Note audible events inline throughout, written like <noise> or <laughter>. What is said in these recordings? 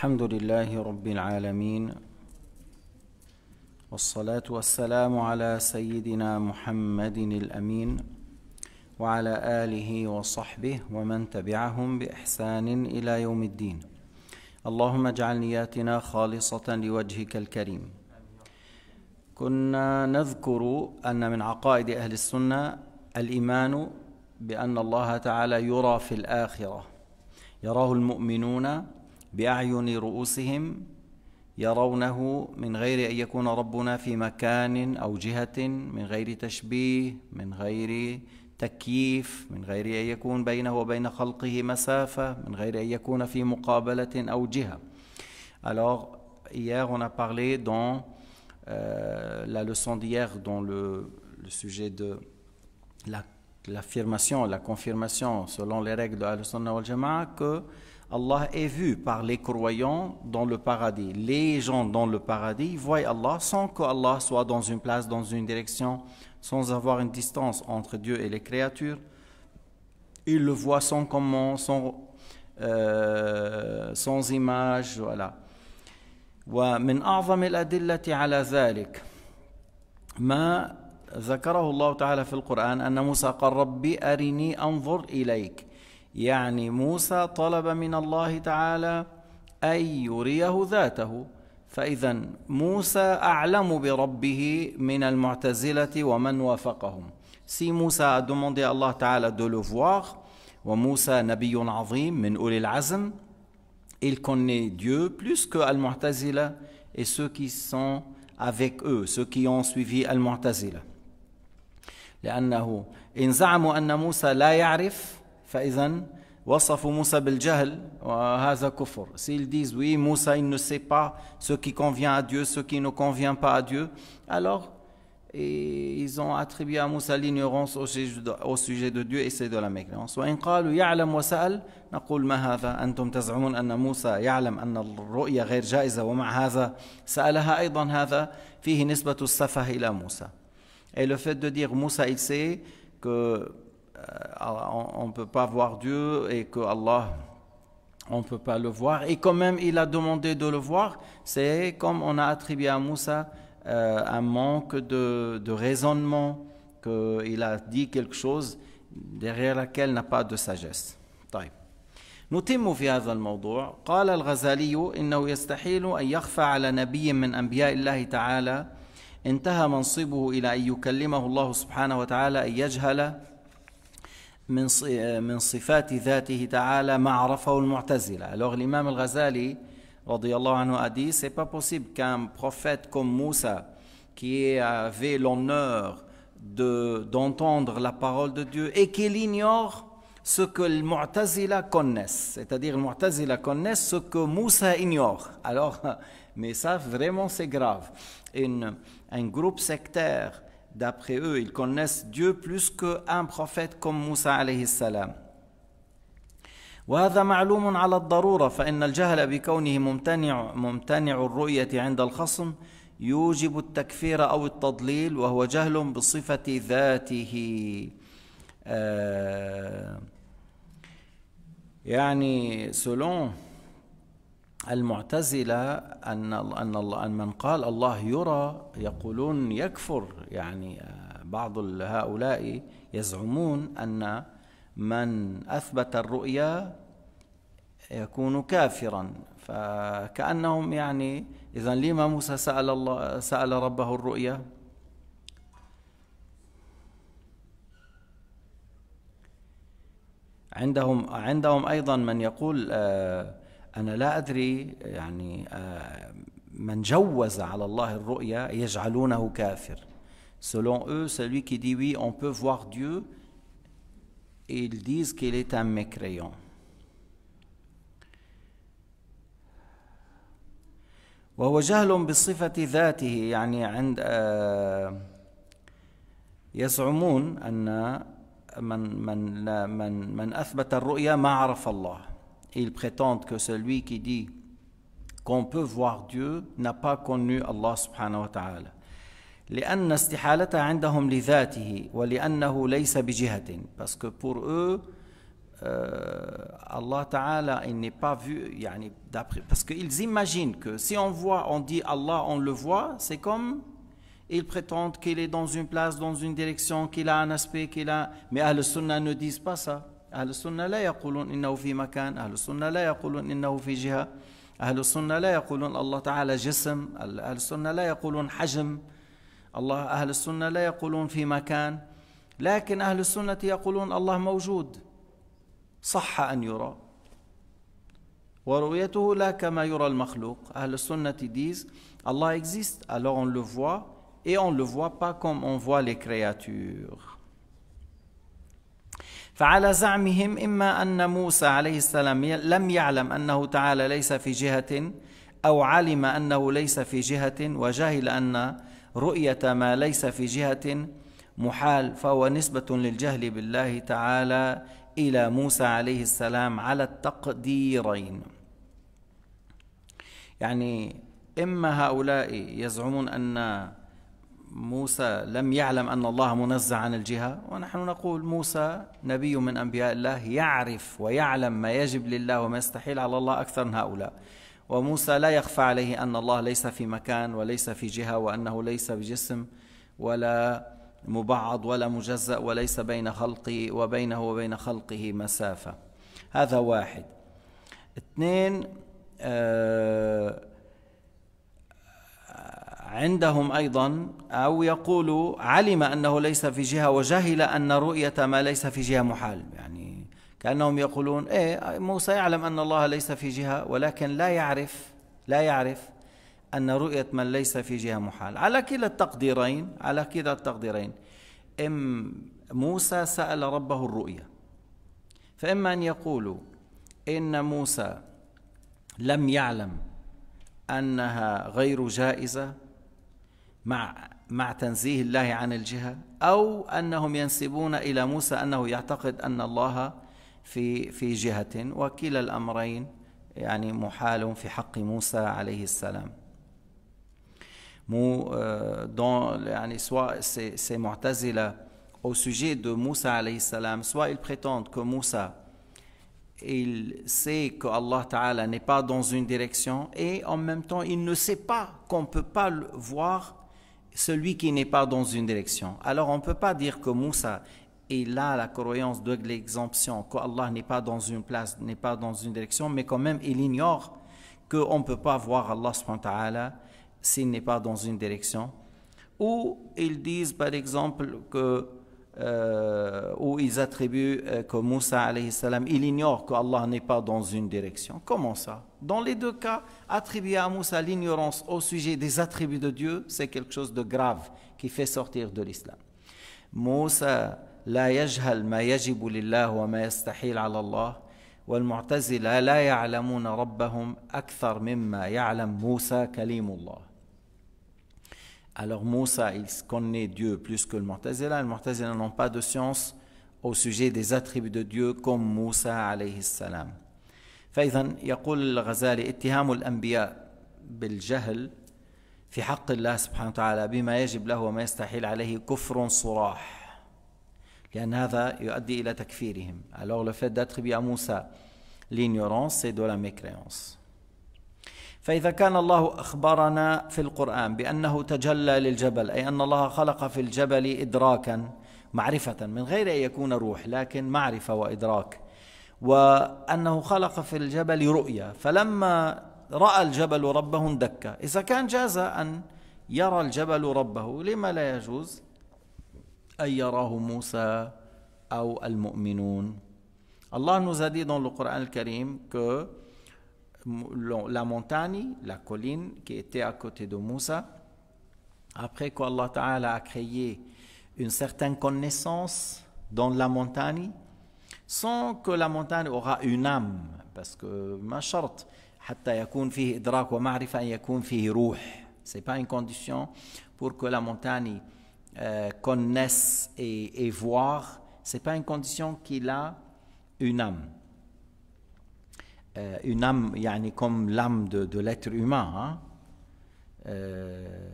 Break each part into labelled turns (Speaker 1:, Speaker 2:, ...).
Speaker 1: الحمد لله رب العالمين والصلاه والسلام على سيدنا محمد الامين وعلى اله وصحبه ومن تبعهم باحسان الى يوم الدين اللهم اجعل نياتنا خالصه لوجهك الكريم كنا نذكر ان من عقائد اهل السنه الايمان بان الله تعالى يرى في الاخره يراه المؤمنون باعين رؤوسهم يرونه من غير ان يكون ربنا في مكان او جهه من غير تشبيه من غير تكييف من غير ان يكون بينه وبين خلقه مسافه من غير ان يكون في مقابله او جهه alors hier on a parlé dans euh, la leçon d'hier dans le, le sujet de l'affirmation la, la confirmation selon les règles de al-Sunnah wal-Jama'a que Allah est vu par les croyants dans le paradis. Les gens dans le paradis voient Allah sans que Allah soit dans une place, dans une direction, sans avoir une distance entre Dieu et les créatures. Ils le voient sans comment, sans, euh, sans image, voilà. ومن أعظم الأدلة على ذلك ما ذكره الله تعالى في القرآن أن موسى ربي أرني أنظر إليك يعني موسى طلب من الله تعالى أن يريه ذاته فإذا موسى أعلم بربه من المعتزلة ومن وافقهم سي موسى دوموندي الله تعالى دو لو وموسى نبي عظيم من أولي العزم Il connaît Dieu plus que Al-Mu'tazila et ceux qui sont avec eux, ceux qui ont suivi Al-Mu'tazila. لأنه إن زعموا أن موسى لا يعرف فإذا وصفوا موسى بالجهل وهذا كفر s'ils disent oui Moussa il ne sait pas ce qui convient à Dieu ce qui ne convient pas à Dieu alors ils ont attribué à Moussa l'ignorance au, au sujet de Dieu et c'est de la mécréance وإن قالوا يعلم وسأل نقول ما هذا أنتم تزعمون أن موسى يعلم أن الرؤيا غير جائزة ومع هذا سألها أيضا هذا فيه نسبة السفه إلى موسى et le fait de dire Moussa il sait que euh, on ne peut pas voir Dieu et que Allah, on ne peut pas le voir. Et quand même, il a demandé de le voir. C'est comme on a attribué à Moussa euh, un manque de, de raisonnement, qu'il a dit quelque chose derrière laquelle n'a pas de sagesse. طيب. نتم في هذا الموضوع قال الغزالي إنه يستحيل أن يخفى على نبي من أنبياء الله تعالى انتهى منصبه إلى أن يكلمه الله سبحانه وتعالى أن يجهل من صفات ذاته تعالى alors l'imam al-Ghazali a dit c'est pas possible qu'un prophète comme Moussa qui avait l'honneur de d'entendre la parole de Dieu et qu'il ignore ce que le Mu'tazila connaissent, c'est-à-dire le Mu'tazila connaissent ce que Moussa ignore. Alors, <laughs> mais ça vraiment c'est grave. Une, un groupe sectaire D'après eux, ils connaissent Dieu plus qu'un prophète comme Moussa alayhi salam. وهذا معلوم على الضرورة فإن الجهل بكونه ممتنع ممتنع الرؤية عند الخصم يوجب التكفير أو التضليل وهو جهل بصفة ذاته آه يعني selon المعتزلة أن أن أن من قال الله يرى يقولون يكفر يعني آه، بعض هؤلاء يزعمون أن من أثبت الرؤيا يكون كافرا فكأنهم يعني إذا لما موسى سأل الله سأل ربه الرؤيا عندهم عندهم أيضا من يقول آه أنا لا أدري يعني آه، من جوز على الله الرؤيا يجعلونه كافر Selon eux, celui qui dit oui, on peut voir Dieu, ils disent qu'il est un mécréant. وهو جهل بصفة ذاته يعني عند آه، يزعمون أن من من من من أثبت الرؤيا ما عرف الله ils prétendent que celui qui dit qu'on peut voir Dieu n'a pas connu Allah subhanahu wa ta'ala. parce que pour eux euh, Allah Ta'ala il n'est pas vu parce qu'ils imaginent que si on voit on dit Allah on le voit c'est comme ils prétendent qu'il est dans une place dans une direction qu'il a un aspect qu'il a mais al sunnah ne disent pas ça أهل السنة لا يقولون إنه في مكان أهل السنة لا يقولون إنه في جهة أهل السنة لا يقولون الله تعالى جسم أهل السنة لا يقولون حجم الله أهل السنة لا يقولون في مكان لكن أهل السنة يقولون الله موجود صح أن يرى ورؤيته لا كما يرى المخلوق أهل السنة ديز الله existe alors on le voit et on le voit pas comme on voit les créatures فعلى زعمهم إما أن موسى عليه السلام لم يعلم أنه تعالى ليس في جهة أو علم أنه ليس في جهة وجهل أن رؤية ما ليس في جهة محال فهو نسبة للجهل بالله تعالى إلى موسى عليه السلام على التقديرين يعني إما هؤلاء يزعمون أن موسى لم يعلم أن الله منزه عن الجهة ونحن نقول موسى نبي من أنبياء الله يعرف ويعلم ما يجب لله وما يستحيل على الله أكثر من هؤلاء وموسى لا يخفى عليه أن الله ليس في مكان وليس في جهة وأنه ليس بجسم ولا مبعض ولا مجزأ وليس بين خلقه وبينه وبين خلقه مسافة هذا واحد اثنين آه عندهم ايضا او يقول علم انه ليس في جهه وجهل ان رؤيه ما ليس في جهه محال يعني كانهم يقولون ايه موسى يعلم ان الله ليس في جهه ولكن لا يعرف لا يعرف ان رؤيه من ليس في جهه محال على كلا التقديرين على كلا التقديرين ام موسى سال ربه الرؤيه فاما ان يقولوا ان موسى لم يعلم انها غير جائزه مع مع تنزيه الله عن الجهة أو أنهم ينسبون إلى موسى أنه يعتقد أن الله في في جهة وكلا الأمرين يعني محال في حق موسى عليه السلام مو dans, يعني soit ces, ces معتزلة au sujet de Moussa عليه السلام soit ils prétendent que Moussa il sait que Allah Ta'ala n'est pas dans une direction et en même temps il ne sait pas qu'on ne peut pas voir celui qui n'est pas dans une direction. Alors on ne peut pas dire que Moussa Il a la croyance de l'exemption, qu'Allah n'est pas dans une place, n'est pas dans une direction, mais quand même il ignore qu'on ne peut pas voir Allah s'il n'est pas dans une direction. Ou ils disent par exemple que euh, où ils attribuent euh, que Moussa, salam, il ignore que Allah n'est pas dans une direction. Comment ça Dans les deux cas, attribuer à Moussa l'ignorance au sujet des attributs de Dieu, c'est quelque chose de grave qui fait sortir de l'islam. Moussa, لا ma yajibu lillah wa ma yastahil ala Allah, والمعتزلة mu'tazila la ربهم أكثر akthar يعلم ya'lam Moussa kalimullah alors Moussa, il connaît Dieu plus que le Mu'tazila. Le Mu'tazila n'ont pas de science au sujet des attributs de Dieu comme Moussa alayhi salam. فإذا يقول الغزالي اتهام الأنبياء بالجهل في حق الله سبحانه وتعالى بما يجب له وما يستحيل عليه كفر صراح لأن هذا يؤدي إلى تكفيرهم alors le fait d'attribuer à Moussa l'ignorance c'est de la mécréance فإذا كان الله أخبرنا في القرآن بأنه تجلى للجبل أي أن الله خلق في الجبل إدراكا معرفة من غير أن يكون روح لكن معرفة وإدراك وأنه خلق في الجبل رؤيا فلما رأى الجبل ربه اندك إذا كان جاز أن يرى الجبل ربه لما لا يجوز أن يراه موسى أو المؤمنون الله نزديد a الكريم dans que la montagne, la colline qui était à côté de Moussa. Après qu'Allah Ta'ala a créé une certaine connaissance dans la montagne, sans que la montagne aura une âme, parce que ma charte, ce n'est pas une condition pour que la montagne euh, connaisse et, et voir, ce pas une condition qu'il a une âme. Euh, une âme, comme l'âme de, l'être humain. Hein. Euh,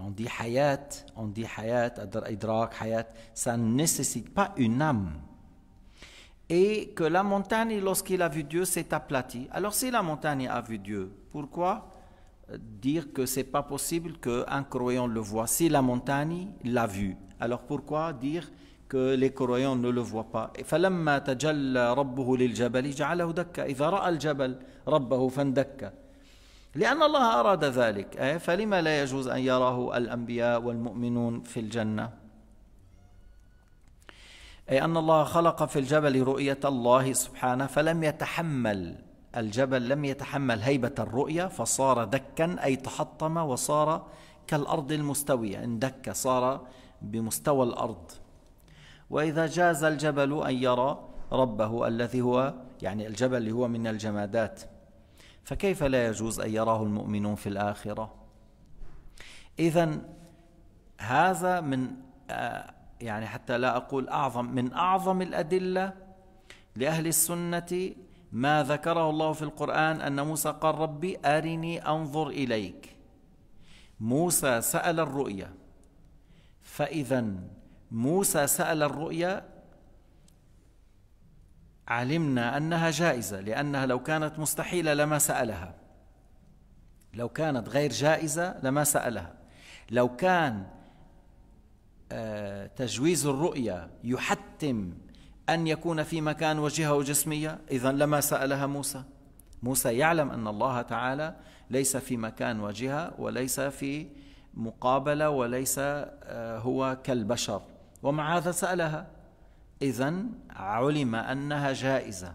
Speaker 1: on dit hayat, on dit hayat, idrak, hayat, ça ne nécessite pas une âme. Et que la montagne, lorsqu'il a vu Dieu, s'est aplatie. Alors si la montagne a vu Dieu, pourquoi dire que c'est pas possible qu'un croyant le voit Si la montagne l'a vu, alors pourquoi dire que les croyants ne le voient pas. فلما تجلى ربه للجبل جعله دكا إذا رأى الجبل ربه فاندك لأن الله أراد ذلك إيه؟ فلما لا يجوز أن يراه الأنبياء والمؤمنون في الجنة أي أن الله خلق في الجبل رؤية الله سبحانه فلم يتحمل الجبل لم يتحمل هيبة الرؤية فصار دكا أي تحطم وصار كالأرض المستوية اندك صار بمستوى الأرض وإذا جاز الجبل أن يرى ربه الذي هو يعني الجبل اللي هو من الجمادات فكيف لا يجوز أن يراه المؤمنون في الآخرة إذا هذا من آه، يعني حتى لا أقول أعظم من أعظم الأدلة لأهل السنة ما ذكره الله في القرآن أن موسى قال ربي أرني أنظر إليك موسى سأل الرؤيا فإذا موسى سأل الرؤيا علمنا أنها جائزة لأنها لو كانت مستحيلة لما سألها لو كانت غير جائزة لما سألها لو كان آه، تجويز الرؤيا يحتم أن يكون في مكان وجهه وجسمية إذا لما سألها موسى موسى يعلم أن الله تعالى ليس في مكان وجهة وليس في مقابلة وليس آه، هو كالبشر ومع هذا سألها إذا علم أنها جائزة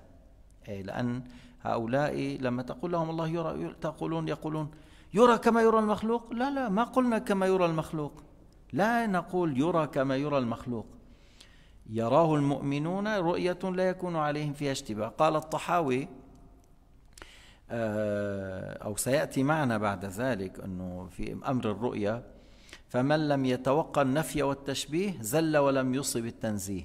Speaker 1: أي لأن هؤلاء لما تقول لهم الله يرى تقولون يقولون يرى كما يرى المخلوق لا لا ما قلنا كما يرى المخلوق لا نقول يرى كما يرى المخلوق يراه المؤمنون رؤية لا يكون عليهم فيها اشتباه قال الطحاوي آه، أو سيأتي معنا بعد ذلك أنه في أمر الرؤية فمن لم يتوقع النفي والتشبيه زل ولم يصب التنزيه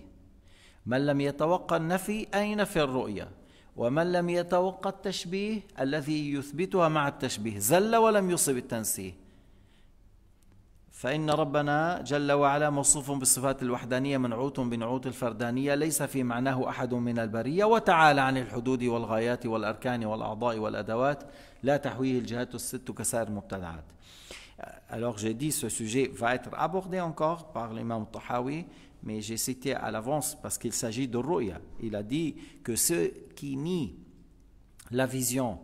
Speaker 1: من لم يتوقع النفي أي نفي الرؤية ومن لم يتوقع التشبيه الذي يثبتها مع التشبيه زل ولم يصب التنزيه فإن ربنا جل وعلا موصوف بالصفات الوحدانية منعوت بنعوت الفردانية ليس في معناه أحد من البرية وتعالى عن الحدود والغايات والأركان والأعضاء والأدوات لا تحويه الجهات الست كسائر المبتدعات Euh, alors j'ai dit ce sujet va être abordé encore par l'imam Tahawi, mais j'ai cité à l'avance parce qu'il s'agit de Ruya. Il a dit que ceux qui nient la vision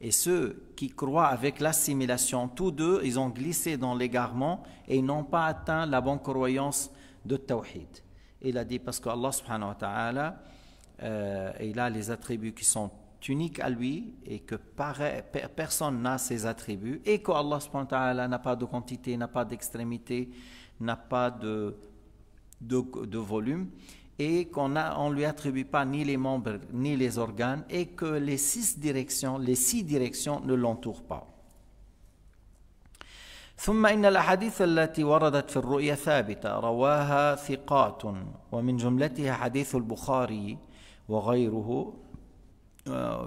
Speaker 1: et ceux qui croient avec l'assimilation, tous deux, ils ont glissé dans l'égarement et n'ont pas atteint la bonne croyance de Tawhid. Il a dit parce qu'Allah subhanahu wa ta'ala, euh, il a les attributs qui sont unique à lui et que personne n'a ses attributs et que Allah n'a pas de quantité, n'a pas d'extrémité, n'a pas de, de, de, volume et qu'on ne lui attribue pas ni les membres ni les organes et que les six directions, les six directions ne l'entourent pas. ثم إن الأحاديث التي وردت في الرؤيا ثابتة رواها ثقات ومن جملتها حديث البخاري وغيره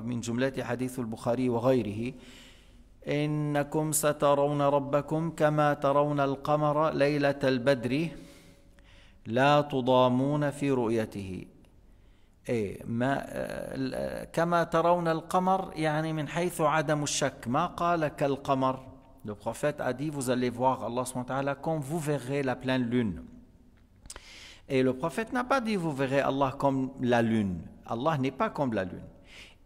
Speaker 1: من جملة حديث البخاري وغيره إنكم سترون ربكم كما ترون القمر ليلة البدر لا تضامون في رؤيته إيه ما كما ترون القمر يعني من حيث عدم الشك ما قال كالقمر Le prophète a dit, vous allez voir Allah SWT comme vous verrez la pleine lune. Et le prophète n'a pas dit, vous verrez Allah comme la lune. Allah n'est pas comme la lune.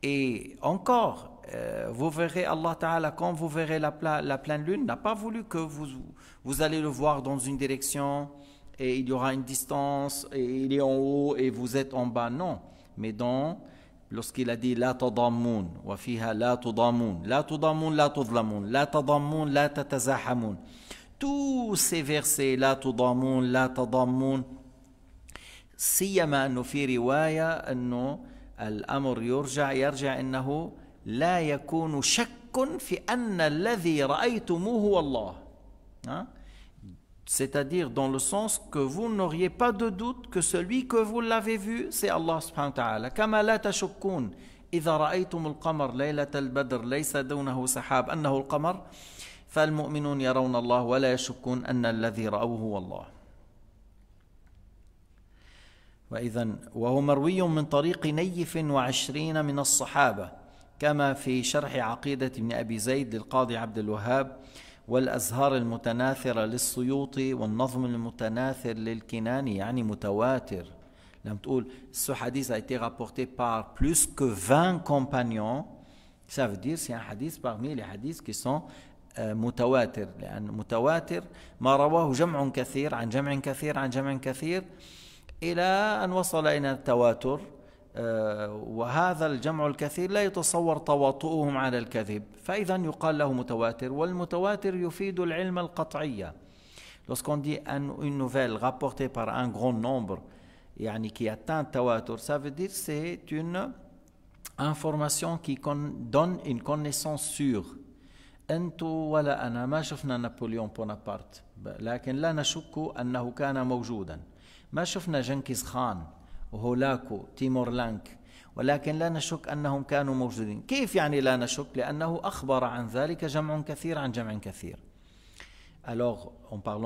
Speaker 1: Et encore, euh, vous verrez Allah Ta'ala, quand vous verrez la, la pleine lune, n'a pas voulu que vous, vous allez le voir dans une direction et il y aura une distance et il est en haut et vous êtes en bas. Non, mais dans lorsqu'il a dit la tadamun wa fiha la tadamun la tadamun la tudlamun la tadamun la tatazahamun tous ces versets la tadamun la tadamun siyama annu riwaya annu الأمر يرجع يرجع أنه لا يكون شك في أن الذي رأيتموه هو الله C'est-à-dire dans le sens que vous n'auriez pas de doute que celui que vous l'avez vu, c'est Allah subhanahu wa ta'ala. كما لا تشكون إذا رأيتم القمر ليلة البدر ليس دونه سحاب أنه القمر فالمؤمنون يرون الله ولا يشكون أن الذي رأوه هو الله وإذا وهو مروي من طريق نيف وعشرين من الصحابة كما في شرح عقيدة ابن أبي زيد للقاضي عبد الوهاب والأزهار المتناثرة للسيوطي والنظم المتناثر للكناني يعني متواتر لما تقول سو حديث ايتي رابورتي بار بلوس كو 20 كومبانيون ça veut سي c'est حديث parmi les hadiths qui sont متواتر euh, لأن متواتر ما رواه جمع كثير عن جمع كثير عن جمع كثير إلى أن وصل إلى التواتر آه، وهذا الجمع الكثير لا يتصور تواطؤهم على الكذب فإذا يقال له متواتر والمتواتر يفيد العلم القطعية Lorsqu'on dit un, une nouvelle rapportée par un grand nombre يعني qui atteint التواتر ça veut dire c'est une information qui donne une connaissance sûre أنتو ولا أنا ما شفنا نابليون بونابارت لكن لا نشك أنه كان موجوداً Alors, en parlant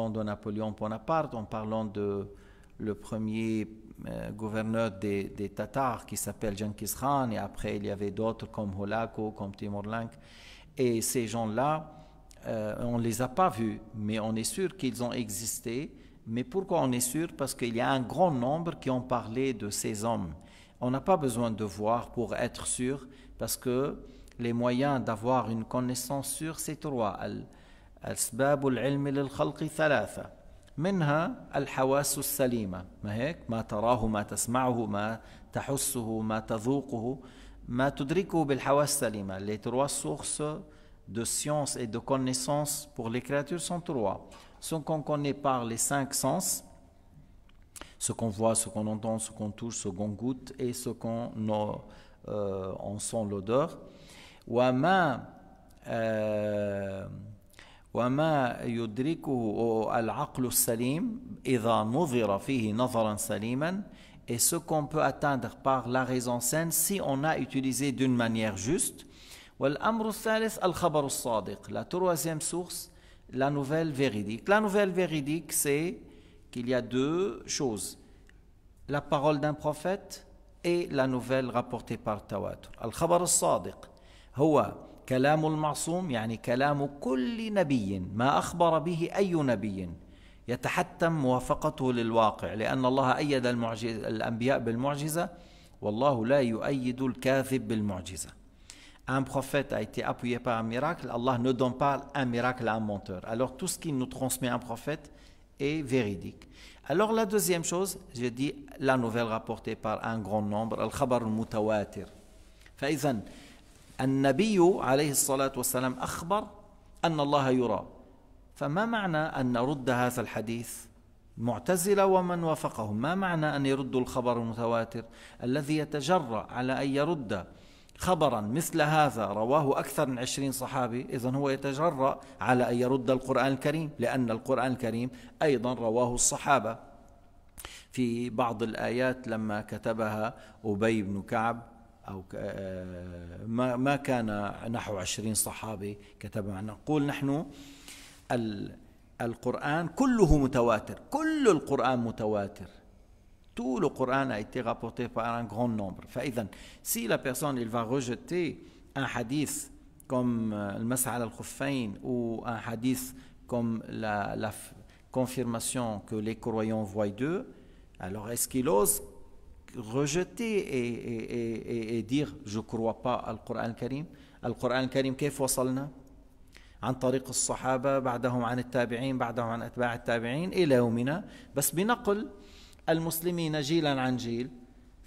Speaker 1: de Napoléon Bonaparte, en parlant de le premier euh, gouverneur des, Tatars qui s'appelle Genghis Khan, et après il y avait d'autres comme Holako, comme Lank, et ces gens-là, euh, on ne les a pas vus, mais on est sûr qu'ils ont existé mais pourquoi on est sûr Parce qu'il y a un grand nombre qui ont parlé de ces hommes. On n'a pas besoin de voir pour être sûr, parce que les moyens d'avoir une connaissance sûre, c'est trois. les trois sources de science et de connaissance pour les créatures sont trois ce qu'on connaît par les cinq sens, ce qu'on voit, ce qu'on entend, ce qu'on touche, ce qu'on goûte et ce qu'on euh, sent l'odeur. Wama euh, et ce qu'on peut atteindre par la raison saine si on a utilisé d'une manière juste. La troisième source, la nouvelle véridique. La nouvelle véridique, c'est qu'il y a deux choses. La parole d'un prophète et la nouvelle rapportée par Tawatur. Al-Khabar al-Sadiq, هو كلام المعصوم يعني كلام كل نبي ما أخبر به أي نبي يتحتم موافقته للواقع لأن الله أيد الأنبياء بالمعجزة والله لا يؤيد الكاذب بالمعجزه un prophète a été appuyé par un miracle, Allah ne donne pas un miracle à un menteur. Alors tout ce qu'il nous transmet un prophète est véridique. Alors la deuxième chose, je dis la nouvelle rapportée par un grand nombre, al-khabar al-mutawatir. فإذا النبي عليه الصلاة والسلام أخبر أن الله يرى فما معنى أن نرد هذا الحديث معتزلة ومن وافقهم ما معنى أن يرد الخبر المتواتر الذي يتجرأ على أن يرد خبرا مثل هذا رواه أكثر من عشرين صحابي إذا هو يتجرأ على أن يرد القرآن الكريم لأن القرآن الكريم أيضا رواه الصحابة في بعض الآيات لما كتبها أبي بن كعب أو آه، ما ما كان نحو عشرين صحابي كتب معنا نقول نحن القرآن كله متواتر كل القرآن متواتر Tout le Coran a été rapporté par un grand nombre. Si la personne il va rejeter un hadith comme euh, le Mas'al al-Khuffain ou un hadith comme la, confirmation que les croyants voient d'eux, alors est-ce qu'il ose rejeter et, dire je ne crois pas au Coran al-Karim Al-Coran al-Karim, كيف وصلنا عن طريق الصحابة بعدهم عن التابعين بعدهم عن أتباع التابعين إلى يومنا بس بنقل المسلمين جيلا عن جيل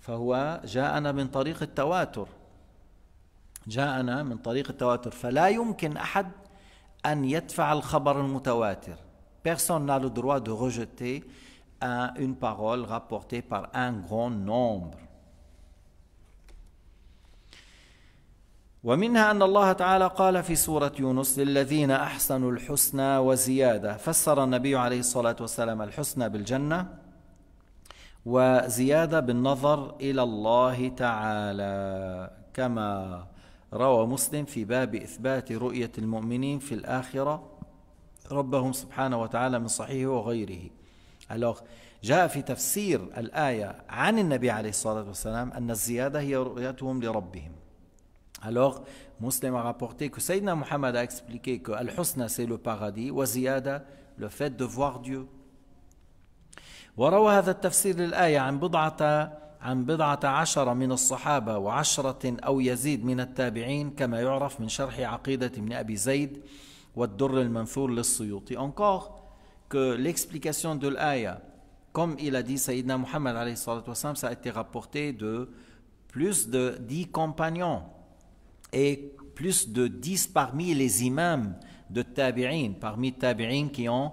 Speaker 1: فهو جاءنا من طريق التواتر جاءنا من طريق التواتر فلا يمكن أحد أن يدفع الخبر المتواتر Personne n'a le droit de rejeter une parole rapportée par un grand nombre. ومنها أن الله تعالى قال في سورة يونس للذين أحسنوا الحسنى وزيادة فسر النبي عليه الصلاة والسلام الحسنى بالجنة وزياده بالنظر الى الله تعالى كما روى مسلم في باب اثبات رؤيه المؤمنين في الاخره ربهم سبحانه وتعالى من صحيحه وغيره جاء في تفسير الآية عن النبي عليه الصلاة والسلام أن الزيادة هي رؤيتهم لربهم Alors, Muslim a rapporté que Sayyidina Muhammad a expliqué que Al-Husna c'est le paradis, Waziyada, le fait de voir Dieu. وروى هذا التفسير للآية عن بضعة عن بضعة عشر من الصحابة وعشرة أو يزيد من التابعين كما يعرف من شرح عقيدة ابن أبي زيد والدر المنثور للسيوطي encore que l'explication de l'aya comme il a dit Sayyidina Muhammad alayhi salatu wasallam ça a été rapporté de plus de dix compagnons et plus de dix parmi les imams de tabi'in parmi tabi'in qui ont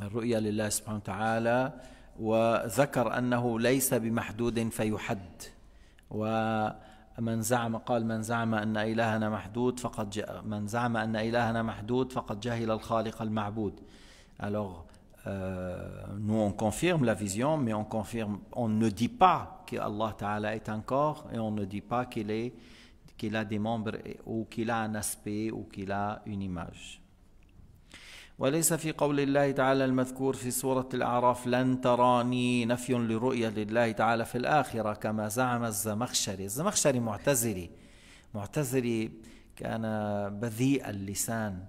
Speaker 1: الرؤية لله سبحانه وتعالى وذكر أنه ليس بمحدود فيحد ومن زعم قال من زعم أن إلهنا محدود فقد من زعم أن إلهنا محدود فقد جهل الخالق المعبود alors Euh, nous on confirme la vision, mais on confirme, on ne dit pas que Allah Ta'ala est un corps et on ne dit pas qu'il est qu'il a des membres ou qu'il a un aspect ou qu'il a une image. وليس في قول الله تعالى المذكور في سورة الأعراف لن تراني نفي لرؤية لله تعالى في الآخرة كما زعم الزمخشري الزمخشري معتزلي معتزلي كان بذيء اللسان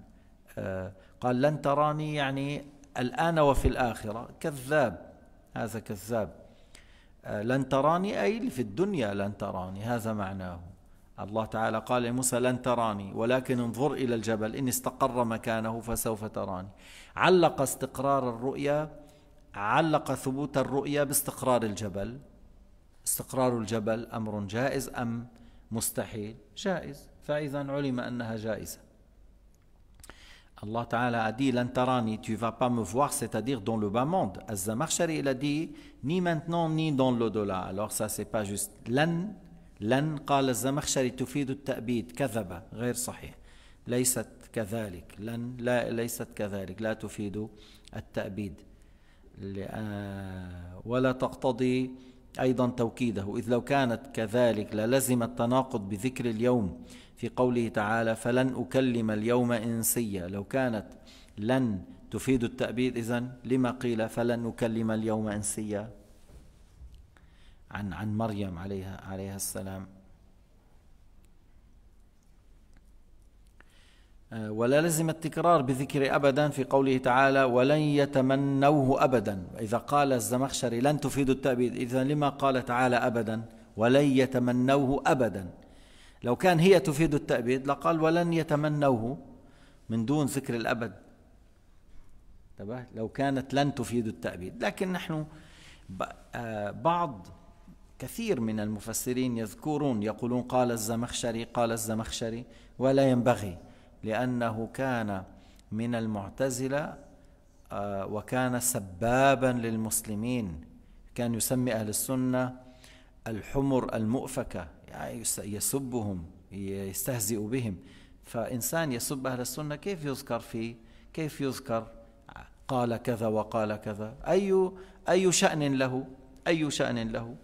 Speaker 1: آه، قال لن تراني يعني الآن وفي الآخرة كذاب هذا كذاب آه، لن تراني أي في الدنيا لن تراني هذا معناه الله تعالى قال لموسى لن تراني ولكن انظر إلى الجبل إن استقر مكانه فسوف تراني علق استقرار الرؤيا علق ثبوت الرؤيا باستقرار الجبل استقرار الجبل أمر جائز أم مستحيل جائز فإذا علم أنها جائزة الله تعالى a dit تراني tu vas pas me voir, c'est-à-dire dans le bas monde. Az-Zamakhshari, il a dit Ni maintenant, ni dans l'au-delà. Alors, ça, c'est pas juste لن قال الزمخشري تفيد التأبيد كذب غير صحيح ليست كذلك لن لا ليست كذلك لا تفيد التأبيد ولا تقتضي أيضا توكيده إذ لو كانت كذلك للزم التناقض بذكر اليوم في قوله تعالى فلن أكلم اليوم إنسيا لو كانت لن تفيد التأبيد إذن لما قيل فلن أكلم اليوم إنسيا عن عن مريم عليها عليها السلام آه، ولا لزم التكرار بذكر أبدا في قوله تعالى ولن يتمنوه أبدا إذا قال الزمخشري لن تفيد التأبيد إذا لما قال تعالى أبدا ولن يتمنوه أبدا لو كان هي تفيد التأبيد لقال ولن يتمنوه من دون ذكر الأبد لو كانت لن تفيد التأبيد لكن نحن آه، بعض كثير من المفسرين يذكرون يقولون قال الزمخشري قال الزمخشري ولا ينبغي لأنه كان من المعتزلة آه، وكان سبابا للمسلمين كان يسمي أهل السنة الحمر المؤفكة يعني يسبهم يستهزئ بهم فإنسان يسب أهل السنة كيف يذكر فيه كيف يذكر قال كذا وقال كذا أي أي شأن له أي شأن له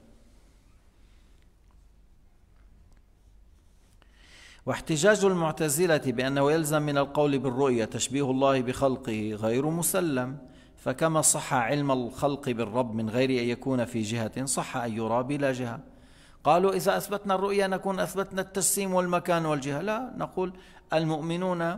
Speaker 1: واحتجاج المعتزلة بأنه يلزم من القول بالرؤية تشبيه الله بخلقه غير مسلم فكما صح علم الخلق بالرب من غير أن يكون في جهة صح أن يرى بلا جهة قالوا إذا أثبتنا الرؤية نكون أثبتنا التجسيم والمكان والجهة لا نقول المؤمنون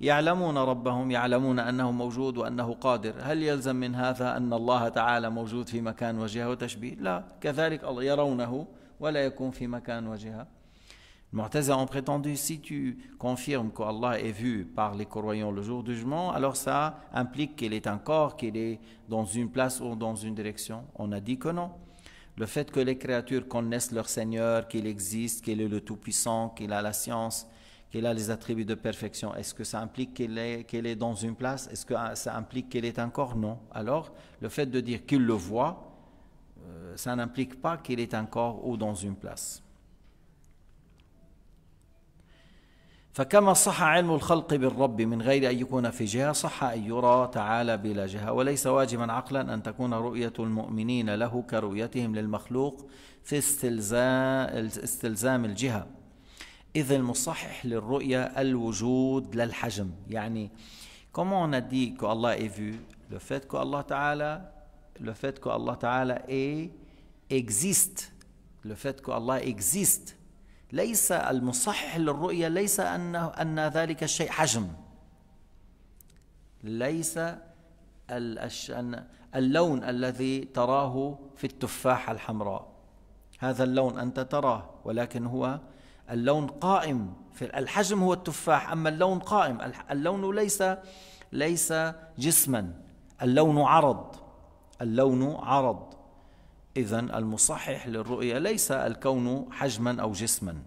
Speaker 1: يعلمون ربهم يعلمون أنه موجود وأنه قادر هل يلزم من هذا أن الله تعالى موجود في مكان وجهة وتشبيه لا كذلك يرونه ولا يكون في مكان وجهة a a prétendu si tu confirmes qu'Allah est vu par les croyants le jour du jugement, alors ça implique qu'il est un corps, qu'il est dans une place ou dans une direction. On a dit que non. Le fait que les créatures connaissent leur Seigneur, qu'il existe, qu'il est le Tout-Puissant, qu'il a la science, qu'il a les attributs de perfection, est-ce que ça implique qu'il est, est dans une place Est-ce que ça implique qu'il est un corps Non. Alors, le fait de dire qu'il le voit, euh, ça n'implique pas qu'il est un corps ou dans une place. فكما صح علم الخلق بالرب من غير أن يكون في جهة صح أن يرى تعالى بلا جهة وليس واجبا عقلا أن تكون رؤية المؤمنين له كرؤيتهم للمخلوق في استلزام, استلزام الجهة إذ المصحح للرؤية الوجود للحجم يعني comment on a dit que Allah est vu le fait que Allah تعالى le fait que Allah الله est existe le fait que Allah existe ليس المصحح للرؤية ليس أنه أن ذلك الشيء حجم ليس اللون الذي تراه في التفاحة الحمراء هذا اللون أنت تراه ولكن هو اللون قائم في الحجم هو التفاح أما اللون قائم اللون ليس ليس جسما اللون عرض اللون عرض إذا المصحح للرؤية ليس الكون حجما أو جسما.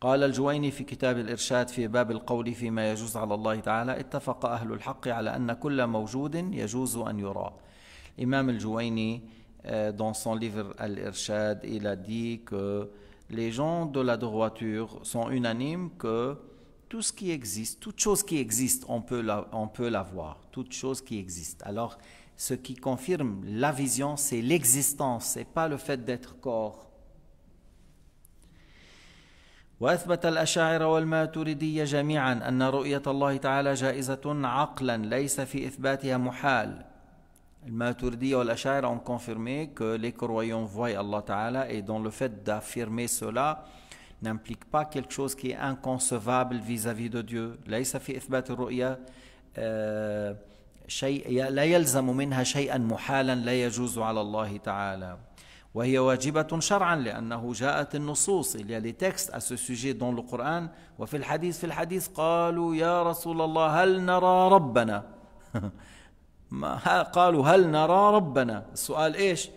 Speaker 1: قال الجويني في كتاب الإرشاد في باب القول فيما يجوز على الله تعالى: اتفق أهل الحق على أن كل موجود يجوز أن يرى. الإمام الجويني دون سون ليفر الإرشاد إلى دي كو لي جون دو لا دغواتور سون أنانيم كو Tout ce qui existe, toute chose qui existe, on peut la, on peut la voir. Toute chose qui existe. Alors, ce qui confirme la vision, c'est l'existence et pas le fait d'être corps. وأثبت الأشاعرة والماتريدية جميعا أن رؤية الله تعالى جائزة عقلا ليس في إثباتها محال الماتريدية والأشاعرة ont confirmé que les croyants voient Allah Ta'ala et dans le fait d'affirmer cela n'implique pas quelque chose qui est inconcevable vis-à-vis de Dieu ليس في إثبات الرؤية euh, شيء لا يلزم منها شيئا محالا لا يجوز على الله تعالى وهي واجبة شرعا لأنه جاءت النصوص إلى لتكست a les textes à وفي الحديث في الحديث قالوا يا رسول الله هل نرى ربنا <laughs> ما قالوا هل نرى ربنا السؤال إيش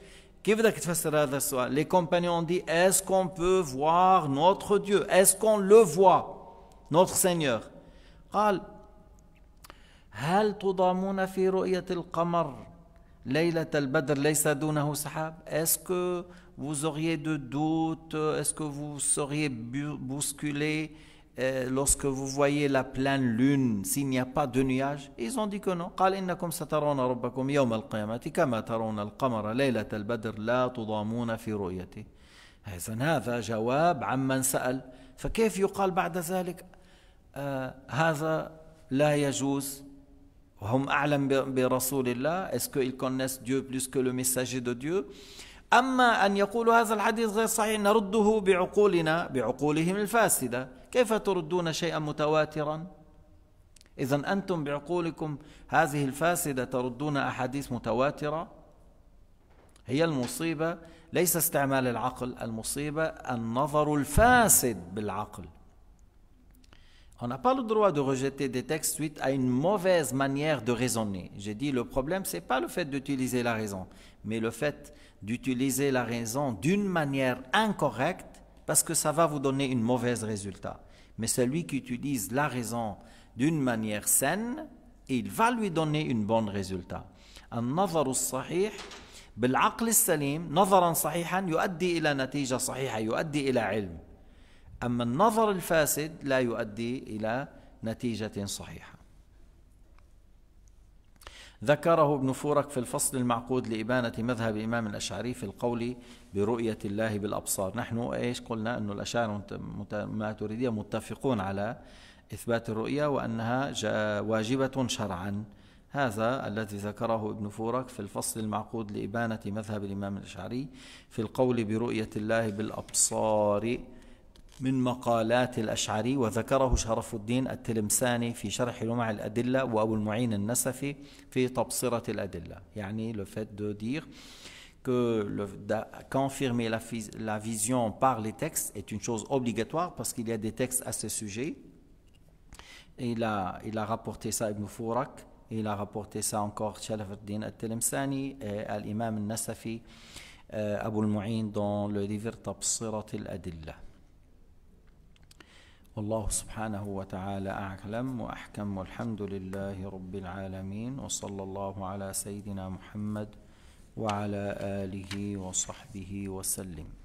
Speaker 1: كيف بدك تفسر هذا السؤال les compagnons دي dit est-ce qu'on peut voir notre Dieu est-ce qu'on le voit notre Seigneur قال هل تضامون في رؤية القمر ليلة البدر ليس دونه سحاب Est-ce que vous auriez de doute? Est-ce que vous seriez bousculé euh, lorsque vous voyez la pleine lune s'il n'y a pas de nuages Ils ont dit que non. قال إنكم سترون ربكم يوم القيامة كما ترون القمر ليلة البدر لا تضامون في رؤيته إذا هذا جواب عمن سأل فكيف يقال بعد ذلك آه هذا لا يجوز وهم أعلم برسول الله اسكو ils connaissent Dieu plus que le messager de Dieu أما أن يقولوا هذا الحديث غير صحيح نرده بعقولنا بعقولهم الفاسدة كيف تردون شيئا متواترا إذا أنتم بعقولكم هذه الفاسدة تردون أحاديث متواترة هي المصيبة ليس استعمال العقل المصيبة النظر الفاسد بالعقل On n'a pas le droit de rejeter des textes suite à une mauvaise manière de raisonner. J'ai dit le problème, ce n'est pas le fait d'utiliser la raison, mais le fait d'utiliser la raison d'une manière incorrecte parce que ça va vous donner une mauvaise résultat. Mais celui qui utilise la raison d'une manière saine, il va lui donner une bonne résultat. بالعقل السليم نظرا صحيحا يؤدي يؤدي أما النظر الفاسد لا يؤدي إلى نتيجة صحيحة ذكره ابن فورك في الفصل المعقود لإبانة مذهب الإمام الأشعري في القول برؤية الله بالأبصار نحن إيش قلنا أن الأشاعرة ما تريدية متفقون على إثبات الرؤية وأنها واجبة شرعا هذا الذي ذكره ابن فورك في الفصل المعقود لإبانة مذهب الإمام الأشعري في القول برؤية الله بالأبصار من مقالات الأشعري وذكره شرف الدين التلمساني في شرح لمع الأدلة وأبو المعين النسفي في تبصرة الأدلة يعني le fait de dire que le, de confirmer la, la vision par les textes est une chose obligatoire parce qu'il y a des textes à ce sujet et il a, il a rapporté ça Ibn Fourak il a rapporté ça encore Shalaf al-Din al-Telemsani et l'imam al-Nasafi euh, Abu al-Mu'in dans le livre Tabsirat al-Adillah والله سبحانه وتعالى أعلم وأحكم والحمد لله رب العالمين وصلى الله على سيدنا محمد وعلى آله وصحبه وسلم